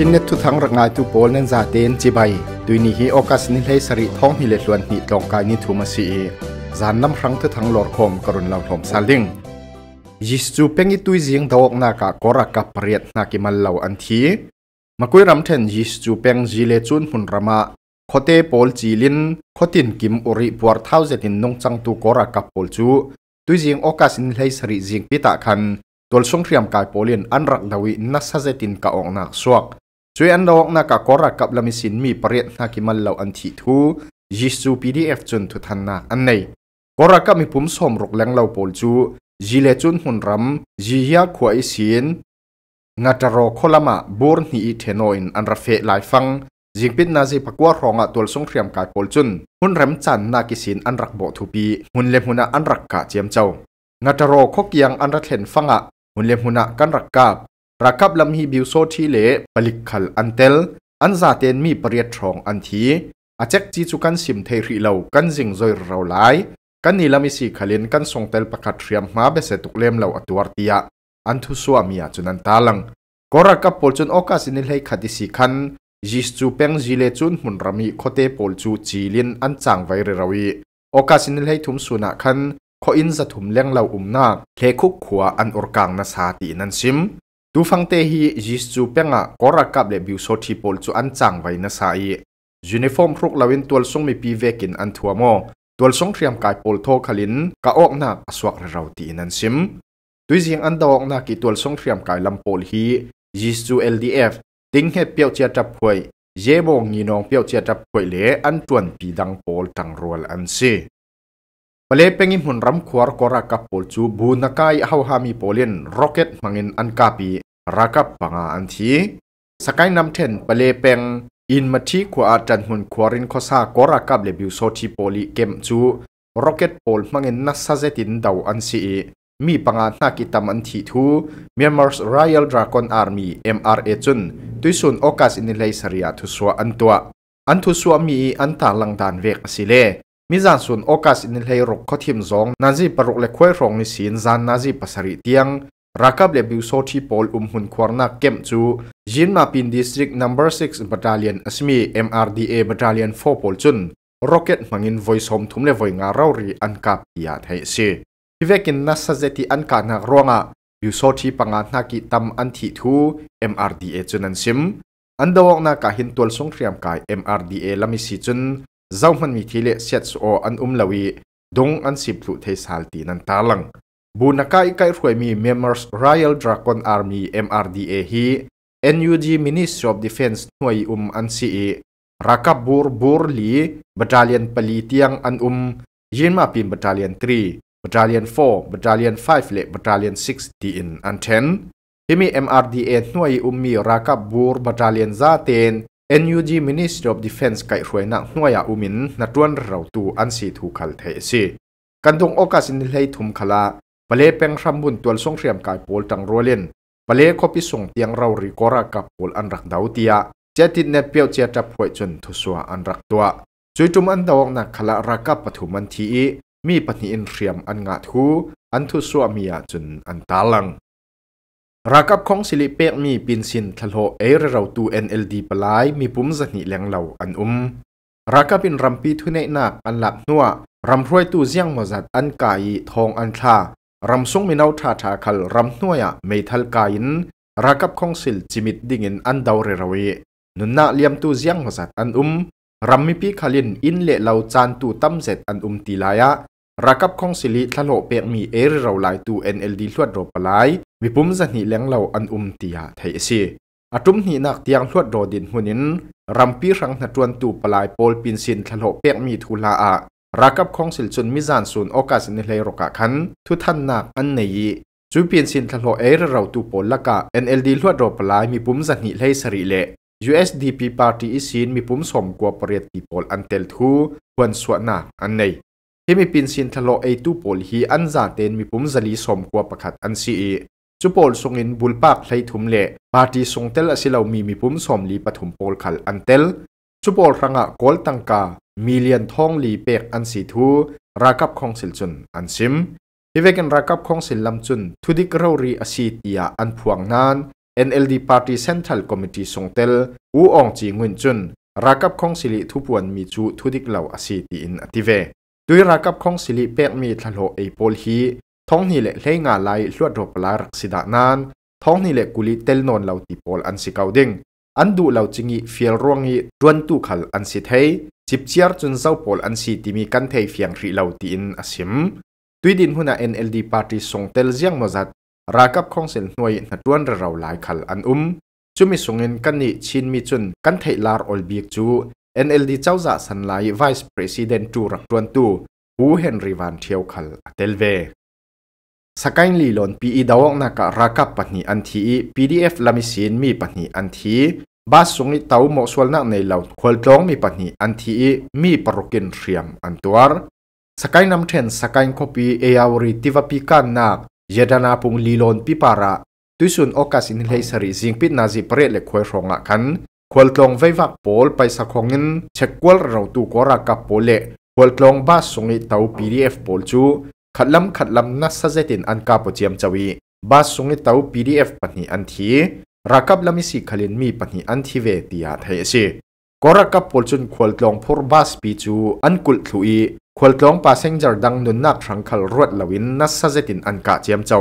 ชินเนทุทังรักนายตุโปลนันซาเตนจิบายตุนี่ฮีโอกัสนิเลสริท้องฮิเลสลวนนิตรองกายนิทุมาสีจานน้ำครั้งทุทังหลอดคมกรุณลาหอมซาลิงยิสจูเป็งอิตุยเสียงดอกนากากรักกับเปรียดนากิมันเหล่าอันทีมาคุยรำเทนยิสจูเป็งจิเลจุนพุ่นรามาคเตปลจีลินคตินกิมอุริปว์เท้าเจตินนงจังตุกรักกับโปลจูตุยเสียงโอกัสนิเลสริเสียงพิตาคัน ตัวสงเตรียมกายโปลินอันรักดาวินัสเจตินกะองนักสวกช่วยอันดอกนักกอรักกับลามิสินมีปรียดนักกิมัลเลาอันทีทูยิสูพีดีเอฟจนทุทันนักอันในกอรักกับมีปุ่มสมรกแรงเล่าโปลจูจีเลจุนหุ่นรัำจียาขวายสินงาัารอคลามาบูร์นีเทนอินอันรัฟเฟลายฟังจิงปิดนาซีพักว่ารองอตัวสงเครียมกายโปลจุนหุ่นรัมจันนักิสินอันรักโบทูปีหุ่นเล็มหุ่นอันรักกะเจียมเจ้างาัารอคกียงอันรักเห็นฟังอ่ะหุ่นเล็มหุ่นกันรักกับรากับลำฮีบิวโซทีเลปลิกขัลอันเตลอันซาเตนมีปริยดรองอันทีอาเจ็กจีจุกันสิมเทริเลวกันจิงโอยเราหลายกันนีลำมิสีขลินกันส่งเตลประกาศเตรียมมาเบสตุกเลมเลวอตัวตียะอันทุสวามียจุนันตาลังกอรักับปอลจุนโอกาสินิเลขัดสิคันยิสจูเปงจิเลจุนมุนรามีโคเตปอลจูจีลินอันจางไวเรราวี โอกาสินิเลทุมสุนักคันขออินสะทุมเลี้ยงเลวอุมนาเคคุกขัวอันอุรกังนาซาตินันซิม tu phang te hi jis chu penga kora kap le biu so thi pol chu an chang vai na sa i uniform khruk lawin tol song mi pi vekin an thuamo tol song thriam kai pol tho khalin ka ok na aswak ra rau ti in an sim tui jing an dawk na ki tol song thriam kai lam pol hi jis chu ldf ting he piao chia tap phuai je bo ngi nong piao chia tap phuai le an tuan pi dang pol tang rol an si มาเลเป็งิมหุนรัมควาร์กรากับปอลจูบูนักายเอาฮามีโปลินโรเก็ตมังินอันกาปีรักับปังอาอันทีสกายนำเทนปเลเป็งอินมาที่ควาจันหุนควารินข้อซากรากับเลบิวโซทีโปลีเกมจูโรเก็ตโปลมังินนัสซาเซตินดาวอันซีมีปังอาหน้ากิตามันทีทูเมียนมาร์สไรอัลดราก้อนอาร์มีเออ็มาร์เอจุนตุยส่วนโอกาสอินเลสเรียทุสวอันตัวอันทุสวมีอันตาลังดานเวกสิเล mi zan sun okas in lei rok kho thim zong nazi paruk le khoi rong ni sin zan nazi pasari tiang rakab le biu so thi pol um hun khorna kem chu jin ma pin district number 6 battalion asmi mrda battalion 4 pol chun rocket mangin voice home thum le voi nga rau ri an kap ya thai se hivekin nasa zeti an ka na ronga biu so thi panga na ki tam an thi thu mrda chun an sim an na ka hin tol song thriam kai mrda lami si chun zau man mi thile set so an um lawi dong an sip lu thei sal ti nan talang bu nakai kai roi mi members Royal Dragon Army MRDA hi NUG Ministry of Defense noi um an si e raka bur bur li battalion pali tiang an um yinma pin battalion 3 battalion 4 battalion 5 le battalion 6 ti in an 10 himi MRDA noi um mi raka bur battalion za ten NUG Ministry of Defense ไก่รวยนักหน่วยอุมินนัดวนเราตูอันสีถูกขัลเทสีกันตรงโอกาสินเลยทุมขลาปเลเป็งรำบุญตัวส่งเสียมกายโปลตังรัวเล่นปเลขพิส่งเตียงเราริกรากับโปลอันรักดาวเตียเจติดเนเปียวเจจับหวยจนทุสวอันรักตัวจุยจุมอันดองนักขลารักับปฐุมันที มีปฏิอินเสียมอันงาทูอันทุสวมียจนอันตาลังรากับของสิลิเปกมีปินสินทะโลเอร์เราตูเอ็นเอลดีปลายมีปุ่มสนิเลียงเหล่าอันอุ้มรากับเป็นรัมปีทุเนนักอันหลับนัวรัมรวยตูเจียงมจัดอันกายทองอันทารัมซุงมีนาวทาทาคัลรัมนัวยะไม่ทัลกายินรากับของสิลจิมิดดิ่งินอันดาวเรรเวนุนนาเลียมตูเจียงมจัดอันอุ้มรัมมีปีคาลินอินเละเหล่าจานตูตั้มเจ็ดอันอุ้มตีลายะรักับของสิลิทะโลเปียกมีเอรเราหลายตูเอ็นเอลดีลวดโรปลาย มีปุ่มสะหนีเลี้ยงเราอันอุมตียาไทยสีอาตุมหนีนักเตียงลวดโรดินหุนินรัมปีรังนจวนตูปลายโปลปินสินทะโลเปียกมีทุลาอารักับของสิลจุนมิจานสูนโอกาสในเลยรกะคันทุทันนักอันนยีจุเปียนสินทะโลเอร์เราตูปลละกะเอ็นเอลดีลวดโรปลายมีปุ่มัะหนีเลยสริเล USDP Party อีสินมีปุ่มสมกัวเปรียดตีโปลอันเตลทูควรสวนาอันในฮีมีปินสินทะเลไอตูโปลฮีอันจาเตนมีปุ่มจลีสมกว่าประคัดอันซีจุโปลส่งเงินบุลปากไททุมเละปาร์ตีสงเตลสิเรามีมีปุ่มสมลีปฐุมโปลขัดอันเตลจุโปลรังอะกอลตังกามีเลียนทองลีเปกอันสีทูรากับของสิลจุนอันซิมฮิเวกันรากับของสิลลำจุนทุดิกรารีอาซีตียอันพวงนาน NLD Party Central Committee ส่งเตลอูอองจีเงินจุนรากับของสิลิทุบวนมีจูทุดิกเหล่าอาซีตีอินอติเวตุยรากับของสิลิเป็กมีทะโลไอโปลฮีท้องนี่แหละเล่งาไลลวดรบลารักสิดานานท้องนี่แหละกุลิเตลนนเหล่าติโอลอันสิเกาดิงอันดูเหล่าจิงีเฟียลร่วงอีรวนตุขัลอันสิเทยจิบเจียร์จนเจ้าโอลอันสิติมีกันเทยเฟียงรีเหล่าตีนอสิมตุยดินหุน่า n l d นเอลดปาร์ตี้ส่งเตลเซียงมาจัดรากับของสิลหน่วยนัดรวนเราหลายขัลอันอุ้มจุมิสงเงินกันนี่ชินมีจุนกันเทยลาร์อลบีกจู NLD เจ้าจะสันไล่ Vice President ตูรักตวนตูผู้เฮนริวันเทียวขลเตลเวสกายลีลอนปีดาวงนักรักับปัญหาอันที PDF ลามิสินมีปัญหาอันที่บาสุงิตาวมอสวลนักในเหล่าควอลตองมีปัญหาอันที่มีปรกินเรียมอันตัวสกายนำเทนสกายคบีเอาอริติวปิกานนักเยดานาปุงลีลอนปีปาระทุสุนโอกาสินเลสริซิงปิดนาจิเปรตเล็กควยรองละันควลตองไว้าักโปลไปสักคงินเช็คควลเราตูกรากับโปเลควลตองบ้าสงิเตาพีดีเอฟโปลจูขัดลำขัดลำนัสเซตินอันกาปเจียมจวีบ้าสงิเตาพีดีเอฟปนีอันทีรักับลำมิสิขลินมีปนีอันทีเวตีอาททยสิกรากับโปลจุนควลตองพูดบ้าสปีจูอันกุลทุยควลตองปาเซงจารดังนุนนักรังขัลรวดลวินนัสเซตินอันกาเจียมเจ้า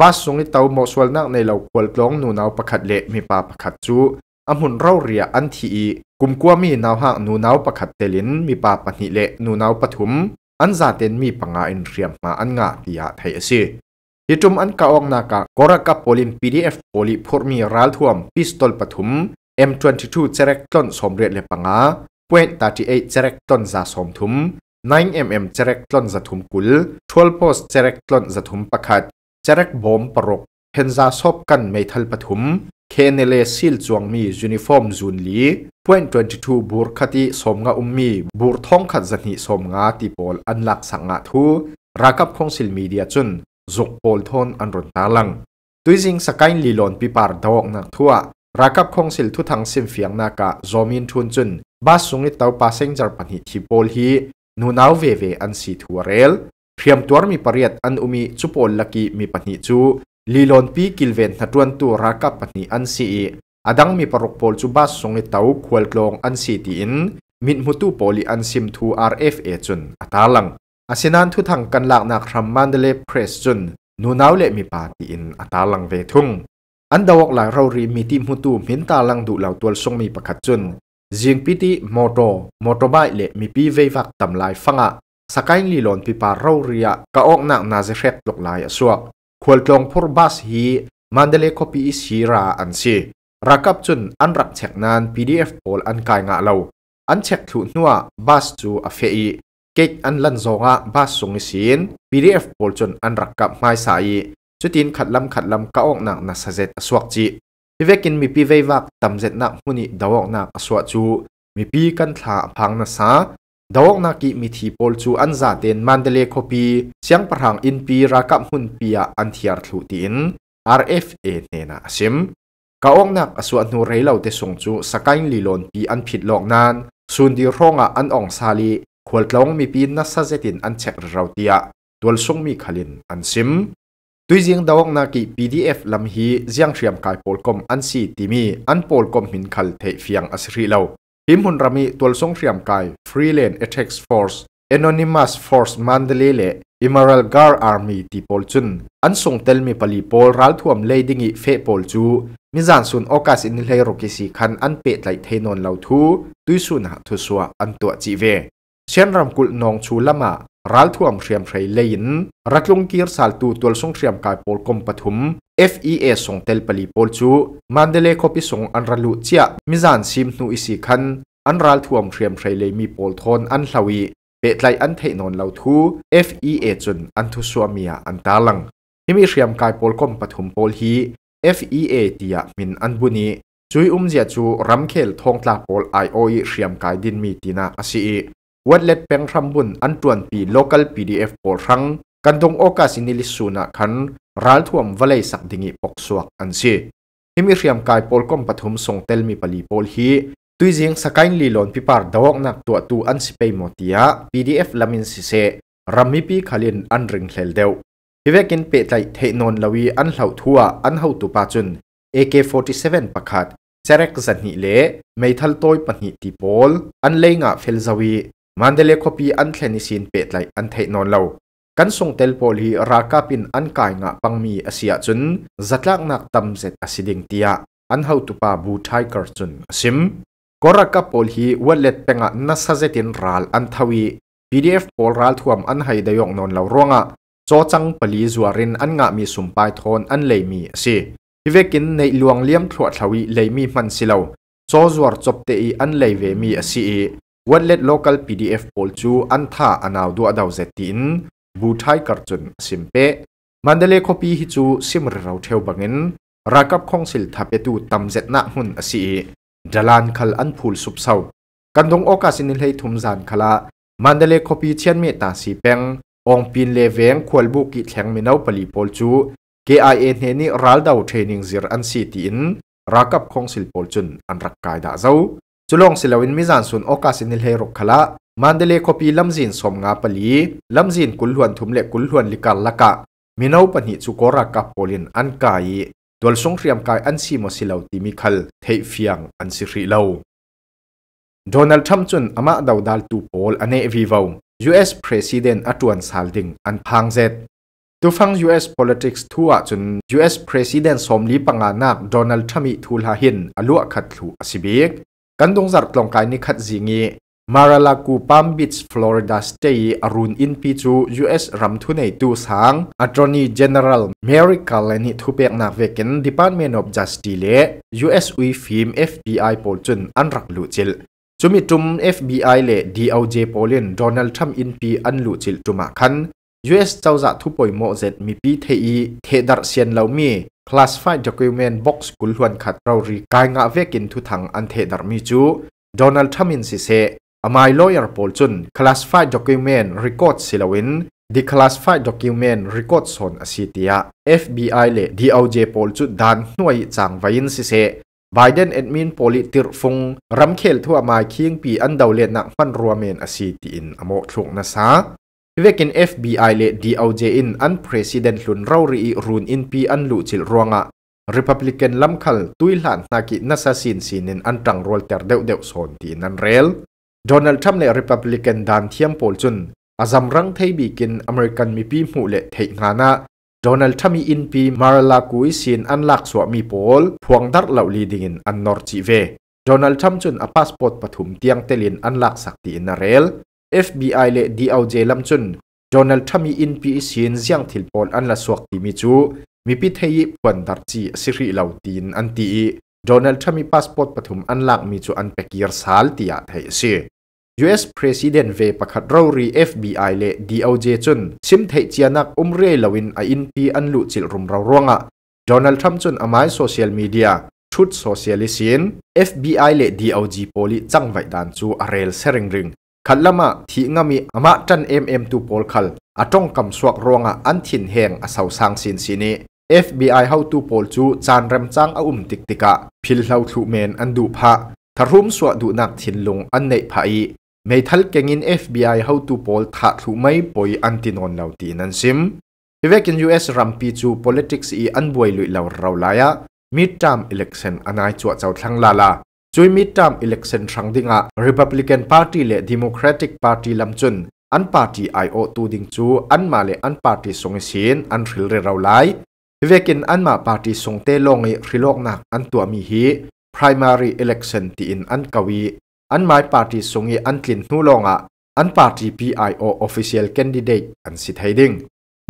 บ้าสงิเตาโมสวลนักในเราควลตองนูนาวประคัดเละมีปาประคัดจูอมุนเราเรียอันทีกุมกัวมีนาวหักนูนาวประคัดเตลิน มีปาปนิเลนูนาวปฐุมอันซาเตนมีปังอาอินเรียมมาอันงาติยาไทยสิฮิจุมอันกาองนากากรกับโพลิมพีดีเอฟโพลิพูดมีรัลทวมพิสตอลปฐุม M22 เจเรกตอนสมเรียเลปังอาปวนตาทีเอเจเรกตอนซาสมทุม 9mm เจเรกตอนซาทุมกุล12 post เจเรกตอนซาทุมประคัดเจเรกบอมปรกเพนซาซบกันไม่ทัลปฐุมเค KNL ซิลจวงมียูนิฟอร์มจุนลี0.22บูร์คติสมงาอุมมีบูร์ท้องขัดจันหิสมงาติปอลอันหลักสังอาทูรักับของสิลมีเดียจุนจุกปอลทอนอันรุนตาลังตุยจิงสกายลีลอนปิปาร์ดอกนักทัวรักับของสิลทุทังสิมเฟียงนากะจอมินทุนจุน บาสุงิตเตาปาเซงจารปันหิทิปอลฮีนูนาวเวเวอันสีทัวเรลเพียมตัวมีปริยัดอันอุมีจุบอลลักีมีปันหิจูลีลอนพีกิลเวนทัดวนตัวรักกับนีอันซีอัดังมีปรกโพลจุบัสสงเตาวควลกลองอันซีตินมิดมุตุโพลีอันซิมทูอาร์เอฟเอจุนอัตาลังอาเซนันทุทังกันหลักนักรัมมันเดเลเพรสจุนนูนาวเลมีปาตีอินอัตาลังเวทุงอันดาวกลายเรารีมีทีมหุตูมินตาลังดูเหล่าตัวส่งมีประคัดจุนเจียงพิติมอโตมอโตบายเลมีปีเววักตำลายฟังะสกายลีลอนพีปาเราเรียกะออกนักนาเซเรตตกลายสวกควลตองพูดบาสฮีมันเดเลคอปีอิสีราอันซีรักับจุนอันรักเช็คนั้น PDF โอลอันกายงะเลาอันเช็คถุนัวบาสจูอเฟอีเกตอันลันโซงะบาสสงสีน PDF โอลจนอันรักกับไม่สายจุดินขัดลำขัดลำก้าออกหนักนัสเซตสวกจีพิเวกินมีพิเววักตำเซตนักมุนิดาวอกนักสวกจูมีพีกันถาพังนัสาดาวนักกิมิทีโพลจูอันซาเตนมันเดเลคอปีเสียงประหังอินปีรักับหุ่นปียอันเทียร์ทุติน RFA เนนาซิมกาองนักส่วนนูเรลาเตส่งจูสกายลีลอนปีอันผิดหลอกนานส่นดีร้องอันอ่องซาลีควรลองมีปีนัสซเซตินอันเช็คเราเตียตัวส่งมีขลินอันซิมตุยเจีงดาวงนักกิ PDF ลำฮีเจียงเรียมกายโพลกอมอันซีติมีอันโพลกอมหินขัลเทฟียงอสรีเลาหิมหุนรามีตัวส่งเรียมไก Freelane Attack Force Anonymous Force นเดเลเลอ e ม m ร r a l Gar Army ตีปอลจุน อันส่งเตลมีปลีปอลรัลท่วมเลดิงิเฟปอลจูมิจานสุนโอกาสอินเลยรกิสิคันอันเปตไหลเทนนเลาทูตุยสุนหทุสวอันตัวจีเว เชนรำกุลนองชูละมารัลท่วมเรียมไรเลนรัตลงกีรสาลตูตัวส่งเรียมกายปอลกมปฐุม FEA ส่งเตลปลีโพลจูมันเดเลคอปิส่งอันรัลุเจียมิจานซิมนูอิสิคันอันรัลทวมเทรียมเทรเลมีโพลทอนอันสวี เปตไลอันเทนนเลาทู FEA จุนอันทุสวามียอันตาลังทีมีเทรียมกายโพลคอมปฐุมโพลฮี FEA ตียมินอันบุนีจุยอุมเจียจูรัมเคลทองตาโพลไอโอเทรียมกายดินมีตินาอาศีวัดเล็ดแปงรัมบุนอันตวนปีลกลพีดีเอฟโพลรังกันตรงโอกาสินิลิสูนักขันรัลทวมวลัยสักดิ่งปกสวกอันซีฮิมิเรียมกายโพลกอมปฐมทรงเตลมีปลีโพลฮีตุยเสียงสกายลีลอนพิปาร์ดวกนักตัวตูอันสิเปย์มติยา PDF ลามินซิเซรัมมิปีคาลินอันริงเซลเดวฮิเวกินเปตไลเทนนลวีอันเหล่าทัวอันเฮาตุปาจุน AK47 ประคัดเซเร็กสันนิเลไม่ทัลโตอยันิติโพลอันเลงะเฟลซาวีมันเดเลคอปีอันเทนิสินเปตไลอันเทนนเลากันส่งเตลโพลฮีราคาปินอันกายงะปังมีอเชียจุนจัดลักนักตำเซตอสิดิงเตียอันเฮาตุปาบูไทเกอร์จุนซิมกรักโพลฮีวัลเลตเป็งะนัสเซตินรัลอันทวี PDF โพลรัลทวมอันไฮเดยองนนเลารวงะโจจังปลีจัวรินอันงะมีสุมปทอทนอันเลยมีสิฮิเวกินในหลวงเลี้ยมถวดทวีเลยมีมันสิเลาโจจัวจบเตอีอันเลยเวมีสิวัลเลตด local PDF โพลจูอันท่าอันเอาดัวดาวเซตินบูไทยกัดจุนสิมเป้มันเดเลคปีฮิจูซิมเราเทวบังเงินรักับของสิลทับเอตูตำเจ็ดนักหุนอสีดลานคัลอันพูลสุบเซากันดงโอกาสินิลใทุมจานคลามันเดเลคปีเชียนเมตาสีเปงองปีนเลเวงควลบุกิแทงมินาวปลีโปลจู KIA เนนี่รัลดาวเทรนิงซิรอันซีตินรักับของสิลโปลจุนอันรักกายดาเจ้าจุลองสิลวินมิจานสุนโอกาสินิลให้รกคละมันเดเลคปีลำจินสมงาปลีลำจินกุลหวนทุมเล็กุลหวนลิกาลกะมีนาวปนิสุกรักกับโพลินอันกายตัวสงเรียมกายอันซีมสิเลาติมิคัลเทฟียงอันสิริเลวโดนัลด์ทรัมป์จุนอามาดาวดัลตูโพลอันเอวีวาว US p r e า i d e n t อตวนซาลดิงอันพังเซตตัวฟัง US politics ทั่วจน US President สมลีปังอานักโดนัลด์ทรัมป์ทูลหาินอลววขัดถูอสิบิกกันดงจัดกลงกายนิคัดจิงี Maralaku Palm Beach Florida State arun in pi chu US ramthunei tu sang Attorney General Mary Kalani thupek nak veken Department of Justice le US ui film FBI pol chun anrak lu chil chumi tum FBI le DOJ polin Donald Trump in pi an lu chil tuma khan US chawza thu poi mo zet mi pi thei the dar sian lo mi classified document box kul huan khat rau ri kai nga vekin thu thang an the dar mi chu Donald Trump in si se อมายลอยร์ปอลจุนคลาสฟายด็อกิวเมนรีคอร์ดสิลวินดีคลาสฟายด็อกิวเมนรีคอร์ดส่วนอาีิตยา FBI เลด DOJ าเจปอลจุดดันหน่วยจังไวน์ซิเซไบเดนแอดมินโพลิติร์ฟงรำเคลทั่วมาเคียงปีอันเดาเลียนักฟันรัวเมนอสิติอินอโมชกนะซะเวกิน FBI เลดีเอาเจอินอันประธานลุนเรารีรูนอินปีอันลุจิลรวงะรีพับลิกันลำคัลตุยหลานนักกินนัสซินซินินอันจังโรลเตอร์เดวเดว่วนที่นันเรลโดนัลด์ทรัมป์ในริพับลิกันดันเทียมโพลจุน อาซำรังไทยบีกินอเมริกันมีปีหมูเละไทยงานะโดนัลด์ทรัมป์อินปีมาร์ลากุยซินอันลักสวมีโพลพวงดักเหล่าลีดิงอันนอร์จิเวโดนัลด์ทรัมป์จุนอพาสปอร์ตปฐุมเตียงเตลินอันลักสักตีนเรล FBI เละดีเอาเจลัมจุนโดนัลด์ทรัมป์อินปีสินเซียงทิลโพลอันละสวกตีมิจู มีพิเทียปวนดักจีสิริเหล่าตีนอันตี Donald Trump มีพาสปอร์ตปฐมอันหลักมีจูอันเปกีร์สาลติยาไทยเสีย US President เวประคัดเรารี FBI และ DOJ จนซิมเทเจียนักอุมเรลวินอินพีอันลุจิลรุมเราร่วงอ่ะ Donald Trump จนอามายโซเชียลมีเดียชุดโซเชียลิสิียน FBI และ DOJ โพลิจังไวดันจูอารเรลเซริงริงขัดละมาที่งามีอามาจันเอ็มเอ็มตูโพลคัลอาจ้องกำสวกรวงอ่ะอันถิ่นแห่งอาสาวสางสินสินี FBI how to pol chu chan ram chang a um tik tika phil hlau thu men an du pha tharum swa du nak thin lung an nei pha i m e thal kengin FBI how to pol tha thu mai poi an tin on lau ti nan sim hivek in US rampi chu politics i an boi lui lau rau laya midterm election anai chu chau thlang la la chui midterm election thang dinga Republican Party le Democratic Party lam chun an party IO tu ding chu an ma le an party song sin an ril re rau lai เวกินอันมาปาร์ตีส่งเตลงในริโลกนักอันตัวมีฮี primary election ที่อินอันกวีอันหมายปาร์ตีส่งอันกลิ่นนูลงอ่ะอันปาร์ตี้ PIO official candidate อันสิทธิ์ดิ้ง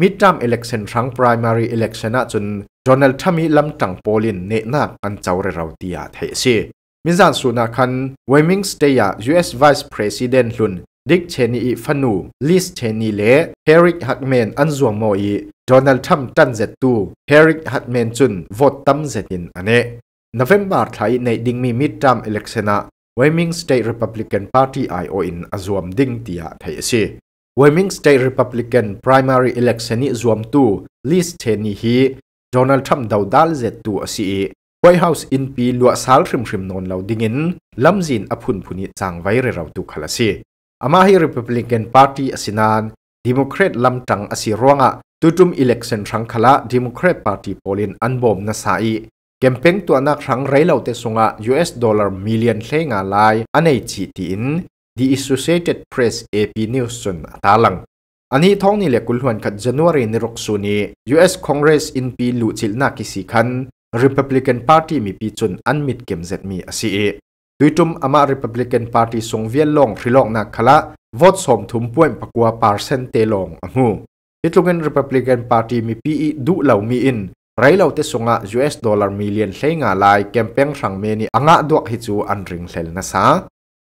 มิดรามอิเล็กชันคั้ง primary election จนดอนัลด์ทามีลำตั้งโพลินเนตนักอันเจ้าเรือเตียเฮซีมิจฉาสุนักันเวมิงสเตีย US vice p r e s i d e n นลุนดิกเชนีอีฟันูลิสเชนีเลเฮริกฮักเมนอันจวงโมอีโดนัลด์ทรัมป์ันเซตูเฮริกฮักเมนจุนวอตตัมเซตินอันเน่นเวมบาร์ไทยในดิงมีมิดตัมอิเล็กเซนาไวมิงสเตทรีพับลิกันพาร์ตี้ไอโออินอันจวมดิงตียไทยซีไวมิงสเตทรีพับลิกันพรายมารีอิเล็กเซนีจวมตูลิสเชนีฮีโดนัลด์ทรัมป์ดาวดัลเซตูอซีไวท์เฮาส์อินปีลัวซาลริมริมนนเหล่าดิงินลำจินอพุนพุนิจังไวเรราตุขลาซีอามาฮิริพับลิกันพรรคอสินานดิโมครตลำตังอสิรวงะตุจุมอิเล็กชันรังคละดิโมครตพรรคตีโพลินอันบอมนาสาเกมเพงตัวนักรังไรเหล่าเตสงะยูเอสดอลลาร์มิลเลียนเซงาไลอันไอจีตินดิอิสุเซตพรสเอพีนิวส์นตาลัง อันนี้ท้องนี่เลกุลหวนคัดจันวารีนรกสุนียูเอสคอนเกรสอินพีลูจิลนาคิสิคันร e พับลิกันพรรคมีปีจุนอันมิดเกมเซตมีอสีเอตุยตุมอามาริพับลิกันพาร์ตี้สงเวียนลงทริลกนักขละวอตสมถุมป่วยปกัวปาร์เซนเตลงอมูอิทุกันริพับลิกันพาร์ตีมีพีดูเหล่ามีอินไรเหล่าเตส่งอ่ะ US ดอลลาร์มิลเลียนเซงาลายแคมเปญรังเมนีอ่างดวกฮิจูอันริงเซลนนะซา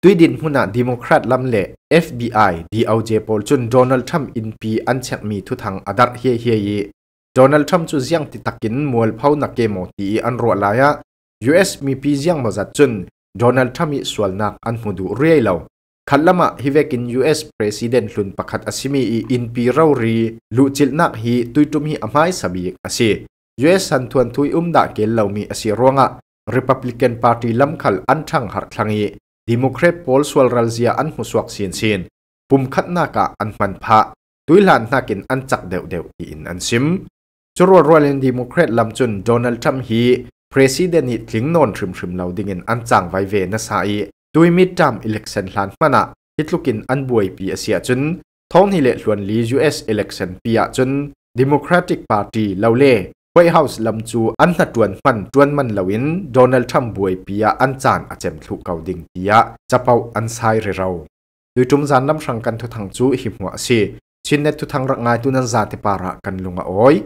ตุยดินหุนาดิโมแครตลำเล่ FBI d เจพอลจุนโดนัลด์ทรัมป์อินพีอันเช็คมีทุทังอดัตเฮียเฮียยีโดนัลด์ทรัมป์จูเซียงติดตักินมวลเผานักเกมอตีอันรัวลายะ US มีพีเซียงมาจัดจุนจอนัลด์ทรัมป์สวนนักอันหดูเรียลขณะมาฮิเวกินยูเอสประธานลุนประกัศอสิมีอินพีรารีลุจิลนักฮีตุยตุมฮีอามายสบีกอสิยูเอสสันทวนทุยอุมดักเกลลามีอสิรวงะริพับลิกันพาร์ตีลำขลอันทังฮาร์ทังยีดิโมครีโพลสวลรัลเซียอันหุสวกเซินเซินปุ่มขัดนากะอันมันพะตุยหลานนักินอันจักเดวเดวอินอันซิมจรวดรวลเลนดิโมครีลำจุนโดนัลด์ทรัมป์ฮีประธานาธิบดีนนท์ชุมชุมเราดิ่งอันจังไวเวนัสไยด้วยมิดจมอิเล็กเซนลันมานะฮิตลูกินอันบวยปีเอเชียจุนท้องหิเลส่วนลียูเอสอิเล็กเซนปีอาจุนดิมแครติกปาร์ตีเราเล่ไวเฮาส์ลำจูอันนัดดวนมันดวนมันเลวินโดนัลด์ทรัมบวยปีอาอันจานอาจจมทุกเกาดิ่งปีอาจะเป่าอันสายเราวโดยจุมจานนำสังกันทุกทางจูหิมหัวเสียชินเนตทุกทางรักงายตุนันจานเทปาระกันลงอ้อย